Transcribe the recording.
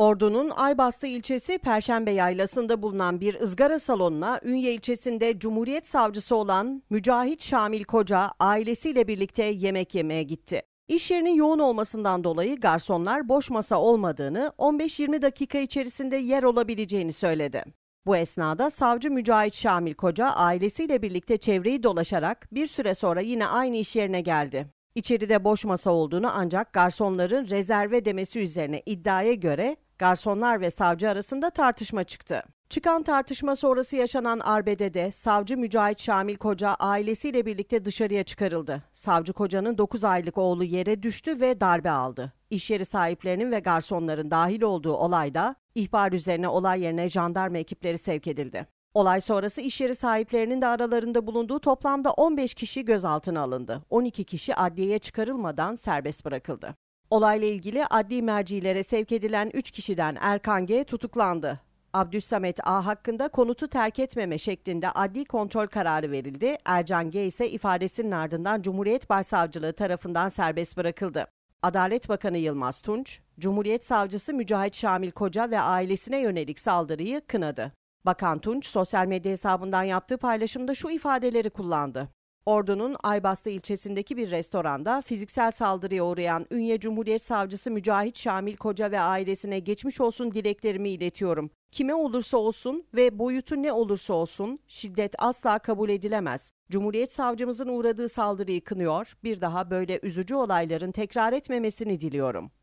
Ordu'nun Aybastı ilçesi Perşembe Yaylası'nda bulunan bir ızgara salonuna Ünye ilçesinde Cumhuriyet Savcısı olan Mücahit Şamil Koca ailesiyle birlikte yemek yemeye gitti. İş yerinin yoğun olmasından dolayı garsonlar boş masa olmadığını, 15-20 dakika içerisinde yer olabileceğini söyledi. Bu esnada savcı Mücahit Şamil Koca ailesiyle birlikte çevreyi dolaşarak bir süre sonra yine aynı iş yerine geldi. İçeride boş masa olduğunu ancak garsonların rezerve demesi üzerine iddiaya göre Garsonlar ve savcı arasında tartışma çıktı. Çıkan tartışma sonrası yaşanan arbedede savcı Mücahit Şamil Koca ailesiyle birlikte dışarıya çıkarıldı. Savcı Koca'nın 9 aylık oğlu yere düştü ve darbe aldı. İş yeri sahiplerinin ve garsonların dahil olduğu olayda ihbar üzerine olay yerine jandarma ekipleri sevk edildi. Olay sonrası iş yeri sahiplerinin de aralarında bulunduğu toplamda 15 kişi gözaltına alındı. 12 kişi adliyeye çıkarılmadan serbest bırakıldı. Olayla ilgili adli mercilere sevk edilen 3 kişiden Erkan G. tutuklandı. Abdülsamet A hakkında konutu terk etmeme şeklinde adli kontrol kararı verildi. Ercan G ise ifadesinin ardından Cumhuriyet Başsavcılığı tarafından serbest bırakıldı. Adalet Bakanı Yılmaz Tunç, Cumhuriyet Savcısı Mücahit Şamil Koca ve ailesine yönelik saldırıyı kınadı. Bakan Tunç sosyal medya hesabından yaptığı paylaşımda şu ifadeleri kullandı. Ordu'nun Aybastı ilçesindeki bir restoranda fiziksel saldırıya uğrayan Ünye Cumhuriyet Savcısı Mücahit Şamil Koca ve ailesine geçmiş olsun dileklerimi iletiyorum. Kime olursa olsun ve boyutu ne olursa olsun şiddet asla kabul edilemez. Cumhuriyet Savcımızın uğradığı saldırıyı kınıyor, bir daha böyle üzücü olayların tekrar etmemesini diliyorum.